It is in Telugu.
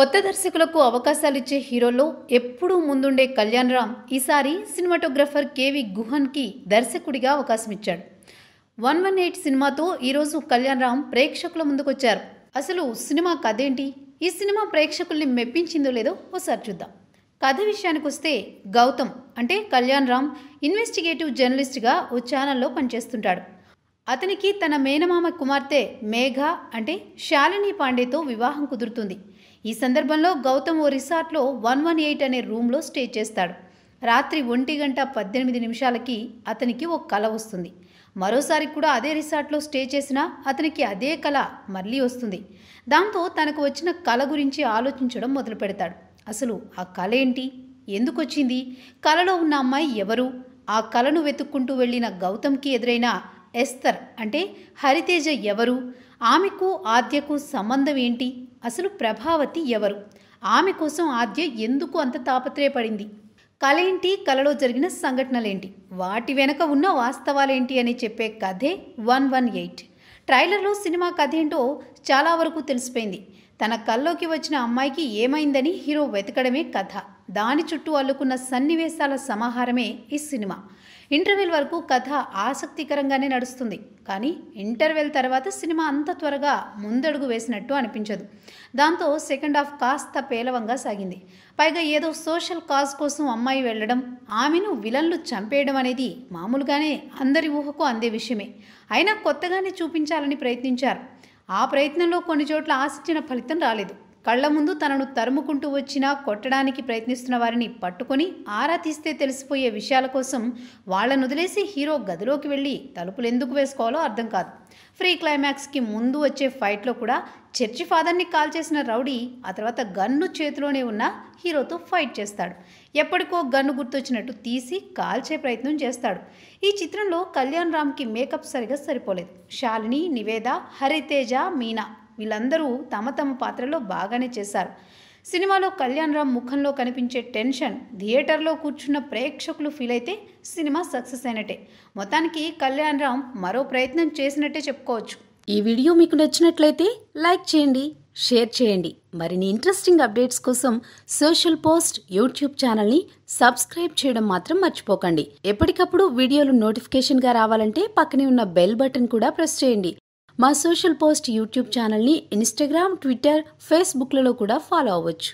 కొత్త దర్శకులకు అవకాశాలు ఇచ్చే హీరోల్లో ఎప్పుడూ ముందుండే కళ్యాణ్ రామ్ ఈసారి సినిమాటోగ్రఫర్ కేవి గుహన్కి దర్శకుడిగా అవకాశం ఇచ్చాడు వన్ వన్ ఎయిట్ సినిమాతో ఈరోజు కళ్యాణ్ రామ్ ప్రేక్షకుల ముందుకొచ్చారు అసలు సినిమా కథ ఏంటి ఈ సినిమా ప్రేక్షకుల్ని మెప్పించిందో లేదో ఒకసారి చూద్దాం కథ విషయానికి వస్తే గౌతమ్ అంటే కళ్యాణ్ రామ్ ఇన్వెస్టిగేటివ్ జర్నలిస్ట్గా ఓ ఛానల్లో పనిచేస్తుంటాడు అతనికి తన మేనమామ కుమార్తె మేఘ అంటే శాలిని పాండేతో వివాహం కుదురుతుంది ఈ సందర్భంలో గౌతమ్ ఓ రిసార్ట్లో వన్ వన్ ఎయిట్ అనే రూమ్లో స్టే చేస్తాడు రాత్రి ఒంటి గంట పద్దెనిమిది నిమిషాలకి అతనికి ఓ కల వస్తుంది మరోసారి కూడా అదే రిసార్ట్లో స్టే చేసినా అతనికి అదే కళ మళ్ళీ వస్తుంది దాంతో తనకు వచ్చిన కళ గురించి ఆలోచించడం మొదలు పెడతాడు అసలు ఆ కళ ఏంటి ఎందుకు వచ్చింది కళలో ఉన్న అమ్మాయి ఎవరు ఆ కళను వెతుక్కుంటూ వెళ్ళిన గౌతమ్కి ఎదురైన ఎస్తర్ అంటే హరితేజ ఎవరు ఆమెకు ఆద్యకు సంబంధం ఏంటి అసలు ప్రభావతి ఎవరు ఆమె కోసం ఆద్య ఎందుకు అంత తాపత్రయపడింది కలేంటి కలలో జరిగిన సంఘటనలేంటి వాటి వెనక ఉన్న వాస్తవాలేంటి అని చెప్పే కథే వన్ వన్ ఎయిట్ ట్రైలర్లో సినిమా కథ ఏంటో చాలా వరకు తెలిసిపోయింది తన కల్లోకి వచ్చిన అమ్మాయికి ఏమైందని హీరో వెతకడమే కథ దాని చుట్టూ అల్లుకున్న సన్నివేశాల సమాహారమే ఈ సినిమా ఇంటర్వెల్ వరకు కథ ఆసక్తికరంగానే నడుస్తుంది కానీ ఇంటర్వెల్ తర్వాత సినిమా అంత త్వరగా ముందడుగు వేసినట్టు అనిపించదు దాంతో సెకండ్ హాఫ్ కాస్త పేలవంగా సాగింది పైగా ఏదో సోషల్ కాజ్ కోసం అమ్మాయి వెళ్ళడం ఆమెను విలన్లు చంపేయడం అనేది మామూలుగానే అందరి ఊహకు అందే విషయమే అయినా కొత్తగానే చూపించాలని ప్రయత్నించారు ఆ ప్రయత్నంలో కొన్ని చోట్ల ఆశించిన ఫలితం రాలేదు కళ్ల ముందు తనను తరుముకుంటూ వచ్చినా కొట్టడానికి ప్రయత్నిస్తున్న వారిని పట్టుకొని ఆరా తీస్తే తెలిసిపోయే విషయాల కోసం వాళ్ళను వదిలేసి హీరో గదిలోకి వెళ్ళి తలుపులు ఎందుకు వేసుకోవాలో అర్థం కాదు ఫ్రీ క్లైమాక్స్కి ముందు వచ్చే ఫైట్లో కూడా చర్చి ఫాదర్ని కాల్ చేసిన రౌడీ ఆ తర్వాత గన్ను చేతిలోనే ఉన్న హీరోతో ఫైట్ చేస్తాడు ఎప్పటికో గన్ను గుర్తొచ్చినట్టు తీసి కాల్చే ప్రయత్నం చేస్తాడు ఈ చిత్రంలో కళ్యాణ్ రామ్కి మేకప్ సరిగా సరిపోలేదు శాలిని నివేద హరితేజ మీనా వీళ్ళందరూ తమ తమ పాత్రలో బాగానే చేశారు సినిమాలో కళ్యాణ్ రామ్ ముఖంలో కనిపించే టెన్షన్ థియేటర్లో కూర్చున్న ప్రేక్షకులు ఫీల్ అయితే సినిమా సక్సెస్ అయినట్టే మొత్తానికి కళ్యాణ్ రామ్ మరో ప్రయత్నం చేసినట్టే చెప్పుకోవచ్చు ఈ వీడియో మీకు నచ్చినట్లయితే లైక్ చేయండి షేర్ చేయండి మరిన్ని ఇంట్రెస్టింగ్ అప్డేట్స్ కోసం సోషల్ పోస్ట్ యూట్యూబ్ ఛానల్ని సబ్స్క్రైబ్ చేయడం మాత్రం మర్చిపోకండి ఎప్పటికప్పుడు వీడియోలు నోటిఫికేషన్గా రావాలంటే పక్కనే ఉన్న బెల్ బటన్ కూడా ప్రెస్ చేయండి మా సోషల్ పోస్ట్ యూట్యూబ్ ఛానల్ని ఇన్స్టాగ్రామ్ ట్విట్టర్ ఫేస్బుక్లలో కూడా ఫాలో అవ్వచ్చు